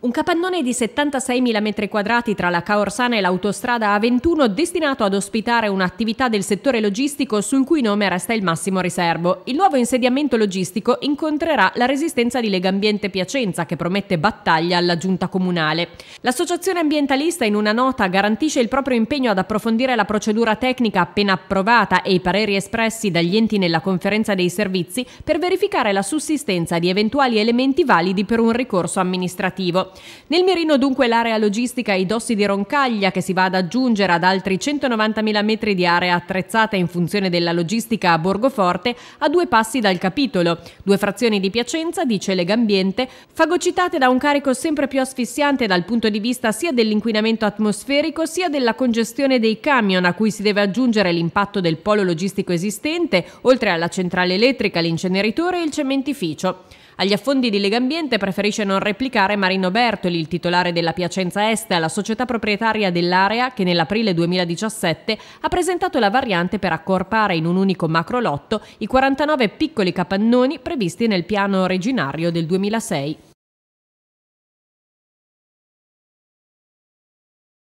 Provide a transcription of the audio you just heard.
Un capannone di 76.000 m2 tra la Caorsana e l'autostrada A21 destinato ad ospitare un'attività del settore logistico sul cui nome resta il massimo riservo. Il nuovo insediamento logistico incontrerà la resistenza di Legambiente Piacenza che promette battaglia alla giunta comunale. L'associazione ambientalista in una nota garantisce il proprio impegno ad approfondire la procedura tecnica appena approvata e i pareri espressi dagli enti nella conferenza dei servizi per verificare la sussistenza di eventuali elementi validi per un ricorso amministrativo. Nel mirino dunque l'area logistica e i dossi di Roncaglia che si va ad aggiungere ad altri 190.000 metri di area attrezzata in funzione della logistica a Borgoforte a due passi dal capitolo. Due frazioni di Piacenza, dice Legambiente, fagocitate da un carico sempre più asfissiante dal punto di vista sia dell'inquinamento atmosferico sia della congestione dei camion a cui si deve aggiungere l'impatto del polo logistico esistente, oltre alla centrale elettrica, l'inceneritore e il cementificio. Agli affondi di Legambiente preferisce non replicare Marino Bertoli, il titolare della Piacenza Est, la società proprietaria dell'area che nell'aprile 2017 ha presentato la variante per accorpare in un unico macrolotto i 49 piccoli capannoni previsti nel piano originario del 2006.